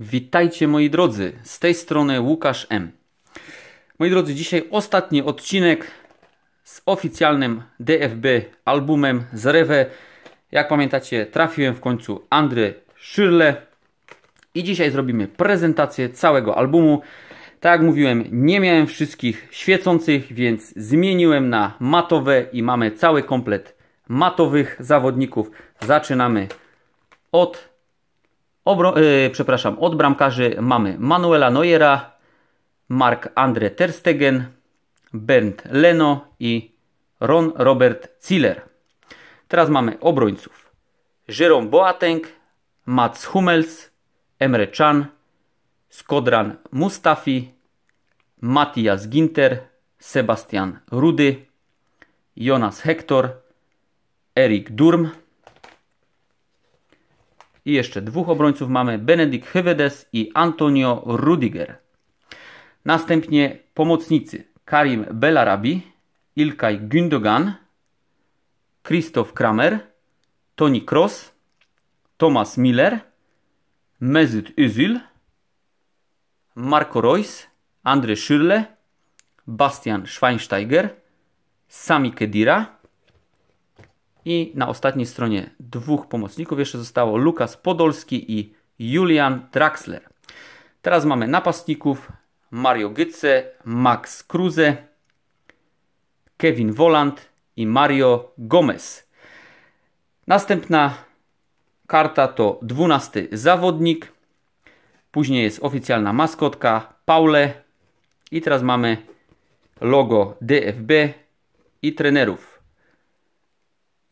Witajcie moi drodzy, z tej strony Łukasz M. Moi drodzy, dzisiaj ostatni odcinek z oficjalnym DFB albumem z Rewe. Jak pamiętacie, trafiłem w końcu Andry Szyrle i dzisiaj zrobimy prezentację całego albumu. Tak jak mówiłem, nie miałem wszystkich świecących, więc zmieniłem na matowe i mamy cały komplet matowych zawodników. Zaczynamy od Obro, yy, przepraszam, od bramkarzy mamy Manuela Neuera, Mark Andre Terstegen, Bernd Leno i Ron Robert Ziller. Teraz mamy obrońców. Jerome Boateng, Mats Hummels, Emre Can, Skodran Mustafi, Matthias Ginter, Sebastian Rudy, Jonas Hector, Erik Durm, i jeszcze dwóch obrońców mamy Benedikt Hyvedes i Antonio Rudiger. Następnie pomocnicy Karim Belarabi, Ilkay Gündogan, Christoph Kramer, Toni Kroos, Thomas Miller, Mesut Özil, Marco Reus, Andre Schürrle, Bastian Schweinsteiger, Sami Kedira, i na ostatniej stronie dwóch pomocników jeszcze zostało Lukas Podolski i Julian Draxler. Teraz mamy napastników Mario Gytze, Max Kruse, Kevin Voland i Mario Gomez. Następna karta to 12 zawodnik. Później jest oficjalna maskotka Paule. I teraz mamy logo DFB i trenerów.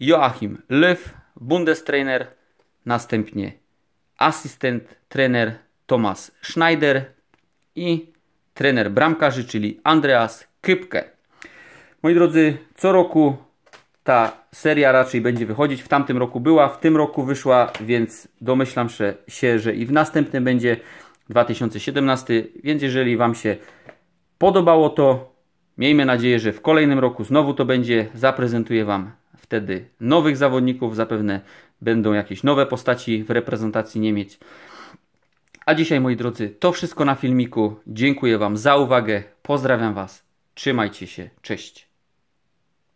Joachim Löw, bundestrainer, następnie asystent trener Thomas Schneider i trener bramkarzy, czyli Andreas Kypke. Moi drodzy, co roku ta seria raczej będzie wychodzić. W tamtym roku była, w tym roku wyszła, więc domyślam się, że i w następnym będzie 2017. Więc jeżeli Wam się podobało to, miejmy nadzieję, że w kolejnym roku znowu to będzie. Zaprezentuję Wam wtedy nowych zawodników, zapewne będą jakieś nowe postaci w reprezentacji Niemiec. A dzisiaj, moi drodzy, to wszystko na filmiku. Dziękuję Wam za uwagę. Pozdrawiam Was. Trzymajcie się. Cześć.